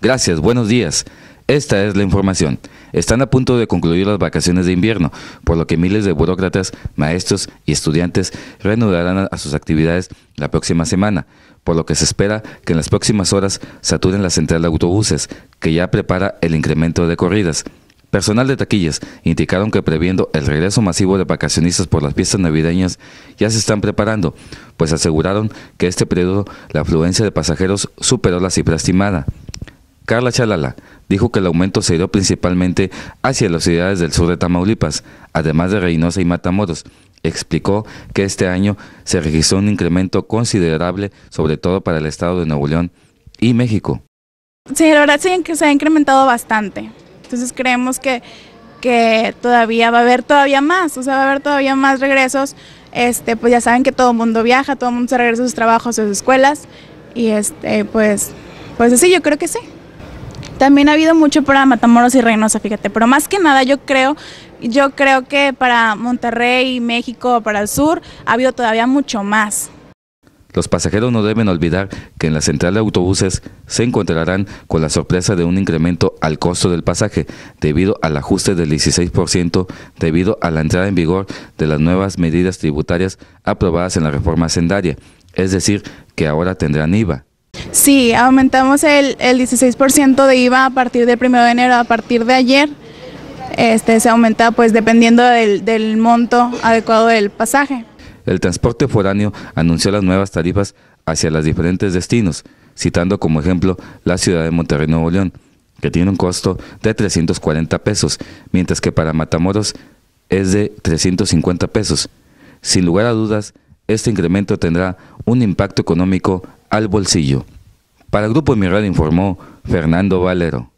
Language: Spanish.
Gracias, buenos días. Esta es la información. Están a punto de concluir las vacaciones de invierno, por lo que miles de burócratas, maestros y estudiantes reanudarán a sus actividades la próxima semana, por lo que se espera que en las próximas horas saturen la central de autobuses, que ya prepara el incremento de corridas. Personal de taquillas indicaron que previendo el regreso masivo de vacacionistas por las fiestas navideñas, ya se están preparando, pues aseguraron que este periodo la afluencia de pasajeros superó la cifra estimada. Carla Chalala, dijo que el aumento se dio principalmente hacia las ciudades del sur de Tamaulipas, además de Reynosa y Matamoros. Explicó que este año se registró un incremento considerable, sobre todo para el estado de Nuevo León y México. Sí, la verdad sí, que se ha incrementado bastante. Entonces creemos que, que todavía va a haber todavía más, o sea, va a haber todavía más regresos. Este, pues ya saben que todo el mundo viaja, todo el mundo se regresa a sus trabajos, a sus escuelas y este, pues, pues sí, yo creo que sí. También ha habido mucho para Matamoros y Reynosa, fíjate, pero más que nada yo creo, yo creo que para Monterrey, México, para el sur, ha habido todavía mucho más. Los pasajeros no deben olvidar que en la central de autobuses se encontrarán con la sorpresa de un incremento al costo del pasaje debido al ajuste del 16% debido a la entrada en vigor de las nuevas medidas tributarias aprobadas en la reforma sendaria, es decir, que ahora tendrán IVA. Sí, aumentamos el, el 16% de IVA a partir del 1 de enero, a partir de ayer. Este, se aumenta pues dependiendo del, del monto adecuado del pasaje. El transporte foráneo anunció las nuevas tarifas hacia los diferentes destinos, citando como ejemplo la ciudad de Monterrey, Nuevo León, que tiene un costo de 340 pesos, mientras que para Matamoros es de 350 pesos. Sin lugar a dudas, este incremento tendrá un impacto económico al bolsillo. Para el Grupo Miral informó Fernando Valero.